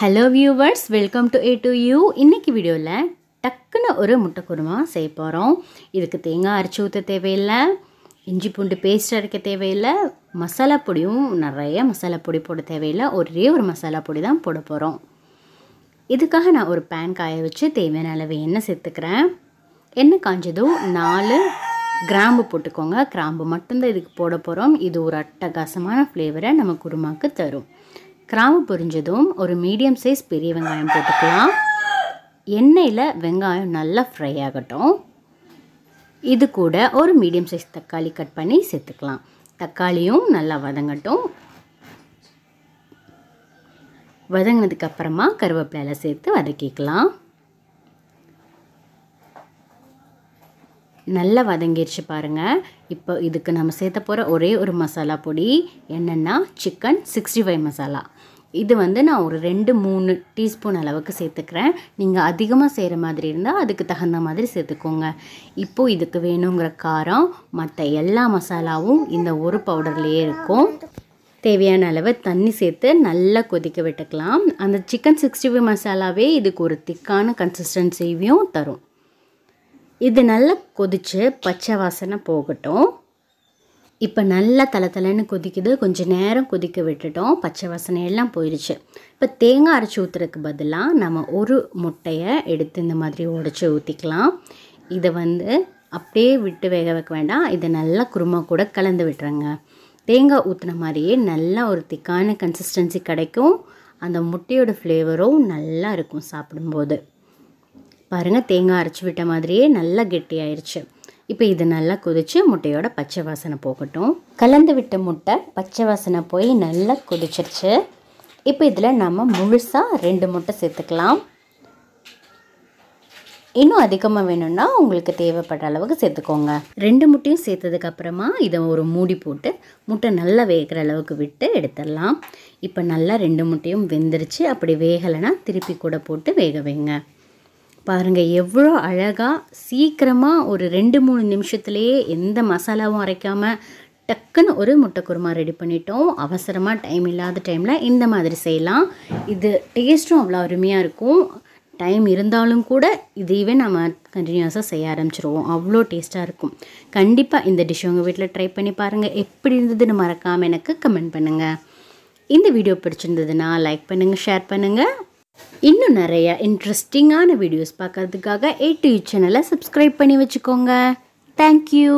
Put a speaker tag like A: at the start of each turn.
A: hello viewers welcome to A to you இன்றைக்கி வீடியோவில் டக்குன்னு ஒரு முட்டை குருமா செய்ய போகிறோம் இதுக்கு தேங்காய் அரைச்சி ஊற்ற தேவையில்லை இஞ்சி பூண்டு பேஸ்ட் அரைக்க தேவையில்லை மசாலா பொடியும் நிறைய மசாலா பொடி போட தேவையில்லை ஒரே ஒரு மசாலா பொடி தான் போட போகிறோம் இதுக்காக நான் ஒரு பேன் காய வச்சு தேவையான அளவு எண்ணெய் சேர்த்துக்கிறேன் எண்ணெய் காஞ்சதும் நாலு கிராம்பு போட்டுக்கோங்க கிராம்பு மட்டும்தான் இதுக்கு போட போகிறோம் இது ஒரு அட்டகாசமான ஃப்ளேவரை நம்ம குருமாவுக்கு தரும் கிராம்பு பொரிஞ்சதும் ஒரு மீடியம் சைஸ் பெரிய வெங்காயம் போட்டுக்கலாம் எண்ணெயில் வெங்காயம் நல்லா ஃப்ரை ஆகட்டும் இது கூட ஒரு மீடியம் சைஸ் தக்காளி கட் பண்ணி சேர்த்துக்கலாம் தக்காளியும் நல்லா வதங்கட்டும் வதங்கினதுக்கப்புறமா கருவேப்பிலையில் சேர்த்து வதக்கிக்கலாம் நல்லா வதங்கிடுச்சு பாருங்கள் இப்போ இதுக்கு நம்ம சேர்த்த போகிற ஒரே ஒரு மசாலா பொடி என்னென்னா சிக்கன் சிக்ஸ்டி ஃபைவ் மசாலா இது வந்து நான் ஒரு ரெண்டு மூணு டீஸ்பூன் அளவுக்கு சேர்த்துக்கிறேன் நீங்கள் அதிகமாக செய்கிற மாதிரி இருந்தால் அதுக்கு தகுந்த மாதிரி சேர்த்துக்கோங்க இப்போது இதுக்கு வேணுங்கிற காரம் மற்ற எல்லா மசாலாவும் இந்த ஒரு பவுடர்லேயே இருக்கும் தேவையான அளவு தண்ணி சேர்த்து நல்லா கொதிக்க விட்டுக்கலாம் அந்த சிக்கன் சிக்ஸ்டி ஃபைவ் மசாலாவே இதுக்கு ஒரு திக்கான கன்சிஸ்டன்சியும் தரும் இது நல்லா கொதித்து பச்சை வாசனை போகட்டும் இப்போ நல்லா தலை தலைன்னு கொதிக்குது கொஞ்சம் நேரம் கொதிக்க விட்டுட்டோம் பச்சை வாசனை எல்லாம் போயிடுச்சு இப்போ தேங்காய் அரைச்சி ஊற்றுறதுக்கு பதிலாக நம்ம ஒரு முட்டையை எடுத்து இந்த மாதிரி உடச்சி ஊற்றிக்கலாம் இதை வந்து அப்படியே விட்டு வேக வைக்க வேண்டாம் இதை நல்லா குருமா கூட கலந்து விட்டுறங்க தேங்காய் ஊற்றுன மாதிரியே நல்லா ஒரு திக்கான கன்சிஸ்டன்சி கிடைக்கும் அந்த முட்டையோட ஃப்ளேவரும் நல்லா இருக்கும் சாப்பிடும்போது பாருங்கள் தேங்காய் அரைச்சி விட்ட மாதிரியே நல்லா கெட்டியாயிருச்சு இப்போ இது நல்லா கொதிச்சு முட்டையோட பச்சை வாசனை போகட்டும் கலந்து விட்ட முட்டை பச்சை வாசனை போய் நல்லா கொதிச்சிருச்சு இப்போ இதில் நம்ம முழுசாக ரெண்டு முட்டை சேர்த்துக்கலாம் இன்னும் அதிகமாக வேணும்னா உங்களுக்கு தேவைப்படுற அளவுக்கு சேர்த்துக்கோங்க ரெண்டு முட்டையும் சேர்த்ததுக்கப்புறமா இதை ஒரு மூடி போட்டு முட்டை நல்லா வேகிற அளவுக்கு விட்டு எடுத்துடலாம் இப்போ நல்லா ரெண்டு முட்டையும் வெந்துருச்சு அப்படி வேகலைன்னா திருப்பி கூட போட்டு வேக வைங்க பாருங்கள் எவ்வளோ அழகாக சீக்கிரமாக ஒரு ரெண்டு மூணு நிமிஷத்துலேயே எந்த மசாலாவும் அரைக்காமல் டக்குன்னு ஒரு முட்டை குருமா ரெடி பண்ணிட்டோம் அவசரமாக டைம் இல்லாத டைமில் இந்த மாதிரி செய்யலாம் இது டேஸ்ட்டும் அவ்வளோ அருமையாக இருக்கும் டைம் இருந்தாலும் கூட இதையவே நம்ம கண்டினியூஸாக செய்ய ஆரம்பிச்சிருவோம் அவ்வளோ டேஸ்ட்டாக இருக்கும் கண்டிப்பாக இந்த டிஷ் உங்கள் வீட்டில் ட்ரை பண்ணி பாருங்கள் எப்படி இருந்ததுன்னு மறக்காமல் எனக்கு கமெண்ட் பண்ணுங்கள் இந்த வீடியோ பிடிச்சிருந்ததுன்னா லைக் பண்ணுங்கள் ஷேர் பண்ணுங்கள் இன்னும் நிறையா இன்ட்ரெஸ்டிங்கான வீடியோஸ் பார்க்குறதுக்காக ஏ டிவி சேனலை சப்ஸ்கிரைப் பண்ணி வச்சுக்கோங்க தேங்க்யூ